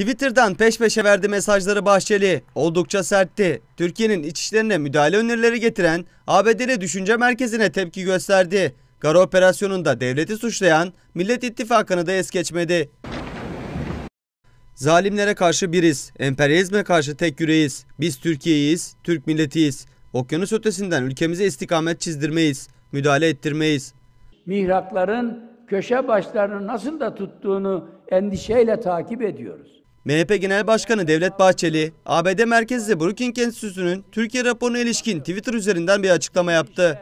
Twitter'dan peş peşe verdi mesajları Bahçeli. Oldukça sertti. Türkiye'nin iç işlerine müdahale önerileri getiren ABD'li düşünce merkezine tepki gösterdi. Gara operasyonunda devleti suçlayan Millet İttifakı'nı da es geçmedi. Zalimlere karşı biriz, emperyalizme karşı tek yüreğiz. Biz Türkiye'yiz, Türk milletiyiz. Okyanus ötesinden ülkemize istikamet çizdirmeyiz, müdahale ettirmeyiz. Mihrakların köşe başlarını nasıl da tuttuğunu endişeyle takip ediyoruz. MHP Genel Başkanı Devlet Bahçeli, ABD merkezli Brookings Enstitüsü'nün Türkiye raporuna ilişkin Twitter üzerinden bir açıklama yaptı.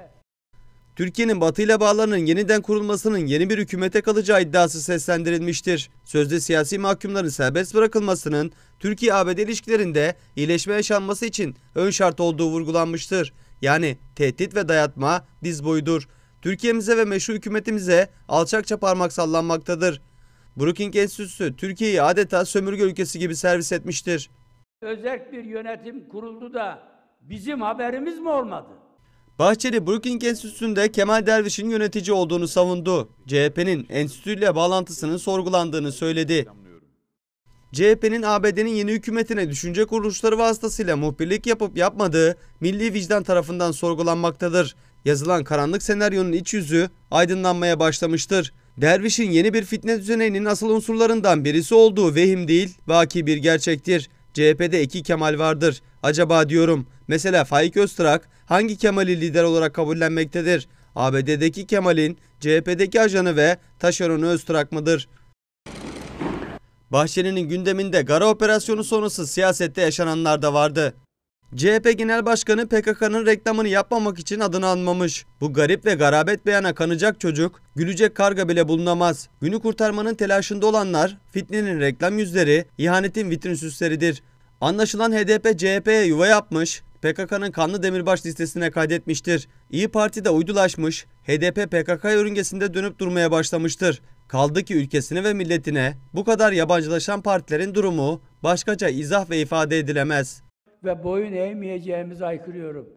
Türkiye'nin batı ile bağlarının yeniden kurulmasının yeni bir hükümete kalacağı iddiası seslendirilmiştir. Sözde siyasi mahkumların serbest bırakılmasının Türkiye-ABD ilişkilerinde iyileşme yaşanması için ön şart olduğu vurgulanmıştır. Yani tehdit ve dayatma diz boyudur. Türkiye'mize ve meşru hükümetimize alçakça parmak sallanmaktadır. Brookings Enstitüsü Türkiye'yi adeta sömürge ülkesi gibi servis etmiştir. Özel bir yönetim kuruldu da bizim haberimiz mi olmadı? Bahçeli Brookings Enstitüsü'nde Kemal Derviş'in yönetici olduğunu savundu. CHP'nin enstitüyle bağlantısının sorgulandığını söyledi. CHP'nin ABD'nin yeni hükümetine düşünce kuruluşları vasıtasıyla muhbirlik yapıp yapmadığı milli vicdan tarafından sorgulanmaktadır. Yazılan karanlık senaryonun iç yüzü aydınlanmaya başlamıştır dervişin yeni bir fitne düzeninin asıl unsurlarından birisi olduğu vehim değil, vaki bir gerçektir. CHP'de iki Kemal vardır. Acaba diyorum, mesela Faik Öztrak hangi Kemal'i lider olarak kabullenmektedir? ABD'deki Kemal'in CHP'deki ajanı ve taşeronu Öztrak mıdır? Bahçeli'nin gündeminde gara operasyonu sonrası siyasette yaşananlar da vardı. CHP Genel Başkanı PKK'nın reklamını yapmamak için adını anmamış. Bu garip ve garabet beyana kanacak çocuk, gülecek karga bile bulunamaz. Günü kurtarmanın telaşında olanlar, fitnenin reklam yüzleri, ihanetin vitrin süsleridir. Anlaşılan HDP CHP'ye yuva yapmış, PKK'nın kanlı demirbaş listesine kaydetmiştir. İyi Parti de uydulaşmış, HDP PKK yörüngesinde dönüp durmaya başlamıştır. Kaldı ki ülkesine ve milletine bu kadar yabancılaşan partilerin durumu başkaca izah ve ifade edilemez ve boyun eğmeyeceğimizi aykırıyorum.